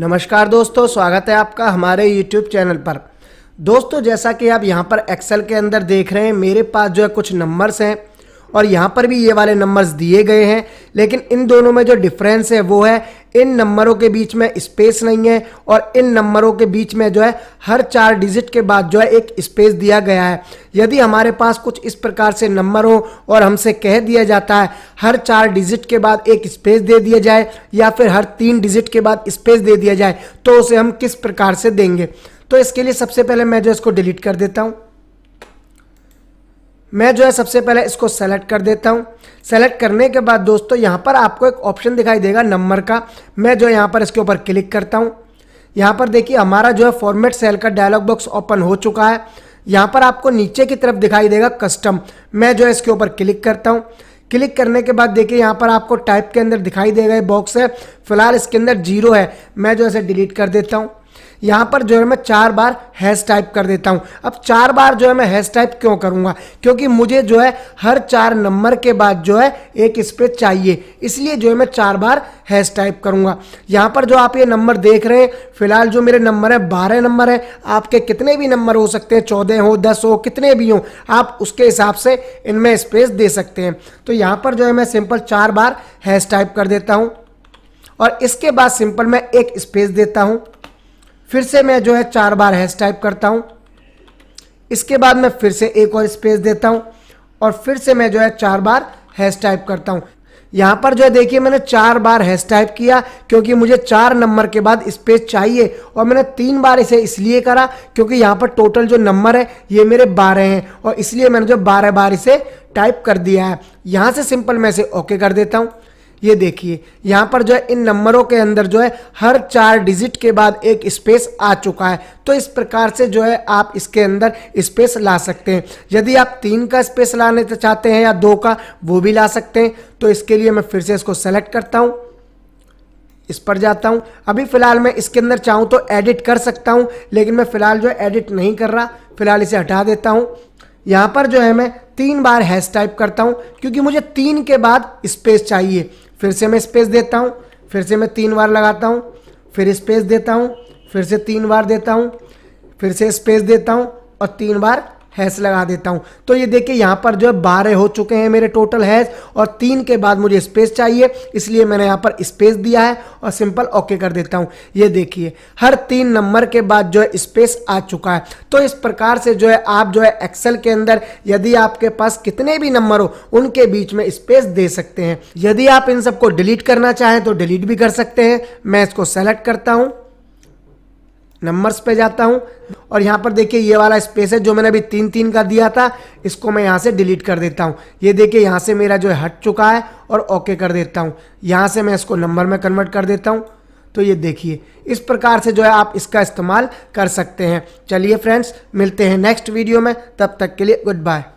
नमस्कार दोस्तों स्वागत है आपका हमारे YouTube चैनल पर दोस्तों जैसा कि आप यहाँ पर एक्सेल के अंदर देख रहे हैं मेरे पास जो है कुछ नंबर्स हैं और यहाँ पर भी ये वाले नंबर्स दिए गए हैं लेकिन इन दोनों में जो डिफरेंस है वो है इन नंबरों के बीच में स्पेस नहीं है और इन नंबरों के बीच में जो है हर चार डिजिट के बाद जो है एक स्पेस दिया गया है यदि हमारे पास कुछ इस प्रकार से नंबर हो और हमसे कह दिया जाता है हर चार डिजिट के बाद एक स्पेस दे दिया जाए या फिर हर तीन डिजिट के बाद स्पेस दे दिया जाए तो उसे हम किस प्रकार से देंगे तो इसके लिए सबसे पहले मैं जो इसको डिलीट कर देता हूँ मैं जो है सबसे पहले इसको सेलेक्ट कर देता हूँ सेलेक्ट करने के बाद दोस्तों यहाँ पर आपको एक ऑप्शन दिखाई देगा नंबर का मैं जो यहाँ पर इसके ऊपर क्लिक करता हूँ यहाँ पर देखिए हमारा जो है फॉर्मेट सेल का डायलॉग बॉक्स ओपन हो चुका है यहाँ पर आपको नीचे की तरफ दिखाई देगा कस्टम मैं जो है इसके ऊपर क्लिक करता हूँ क्लिक करने के बाद देखिए यहाँ पर आपको टाइप के अंदर दिखाई देगा ये बॉक्स है फिलहाल इसके अंदर जीरो है मैं जो है इसे डिलीट कर देता हूँ यहाँ पर जो है मैं चार बार हैश टाइप कर देता हूँ अब चार बार जो है मैं हैश टाइप क्यों करूँगा क्योंकि मुझे जो है हर चार नंबर के बाद जो है एक स्पेस चाहिए इसलिए जो है मैं चार बार हैश टाइप करूँगा यहाँ पर जो आप ये नंबर देख रहे हैं फिलहाल जो मेरे नंबर है बारह नंबर है आपके कितने भी नंबर हो सकते हैं चौदह हो दस हो कितने भी हों आप उसके हिसाब से इनमें स्पेस दे सकते हैं तो यहाँ पर जो है मैं सिंपल चार बार हैश टाइप कर देता हूँ और इसके बाद सिंपल मैं एक स्पेस देता हूँ फिर से मैं जो है चार बार हैश टाइप करता हूँ इसके बाद मैं फिर से एक और स्पेस देता हूँ और फिर से मैं जो है चार बार हैश टाइप करता हूँ यहाँ पर जो है देखिए मैंने चार बार हैश टाइप किया क्योंकि मुझे चार नंबर के बाद स्पेस चाहिए और मैंने तीन बार इसे इसलिए करा क्योंकि यहाँ पर टोटल जो नंबर है ये मेरे बारह हैं और इसलिए मैंने जो बारह बार इसे टाइप कर दिया है यहाँ से सिंपल मैं इसे ओके कर देता हूँ ये देखिए यहाँ पर जो है इन नंबरों के अंदर जो है हर चार डिजिट के बाद एक स्पेस आ चुका है तो इस प्रकार से जो है आप इसके अंदर स्पेस ला सकते हैं यदि आप तीन का स्पेस लाने चाहते हैं या दो का वो भी ला सकते हैं तो इसके लिए मैं फिर से इसको सेलेक्ट करता हूँ इस पर जाता हूँ अभी फ़िलहाल मैं इसके अंदर चाहूँ तो एडिट कर सकता हूँ लेकिन मैं फ़िलहाल जो है एडिट नहीं कर रहा फ़िलहाल इसे हटा देता हूँ यहाँ पर जो है मैं तीन बार हैश टाइप करता हूँ क्योंकि मुझे तीन के बाद स्पेस चाहिए फिर से मैं स्पेस देता हूँ फिर से मैं तीन बार लगाता हूँ फिर स्पेस देता हूँ फिर से तीन बार देता हूँ फिर से स्पेस देता हूँ और तीन बार हैस लगा देता हूँ तो ये देखिए यहाँ पर जो है बारह हो चुके हैं मेरे टोटल हैस और तीन के बाद मुझे स्पेस चाहिए इसलिए मैंने यहाँ पर स्पेस दिया है और सिंपल ओके कर देता हूँ ये देखिए हर तीन नंबर के बाद जो है स्पेस आ चुका है तो इस प्रकार से जो है आप जो है एक्सेल के अंदर यदि आपके पास कितने भी नंबर हो उनके बीच में स्पेस दे सकते हैं यदि आप इन सबको डिलीट करना चाहें तो डिलीट भी कर सकते हैं मैं इसको सेलेक्ट करता हूँ नंबर्स पे जाता हूँ और यहाँ पर देखिए ये वाला स्पेस है जो मैंने अभी तीन तीन का दिया था इसको मैं यहाँ से डिलीट कर देता हूँ ये देखिए यहाँ से मेरा जो है हट चुका है और ओके कर देता हूँ यहाँ से मैं इसको नंबर में कन्वर्ट कर देता हूँ तो ये देखिए इस प्रकार से जो है आप इसका इस्तेमाल कर सकते हैं चलिए फ्रेंड्स मिलते हैं नेक्स्ट वीडियो में तब तक के लिए गुड बाय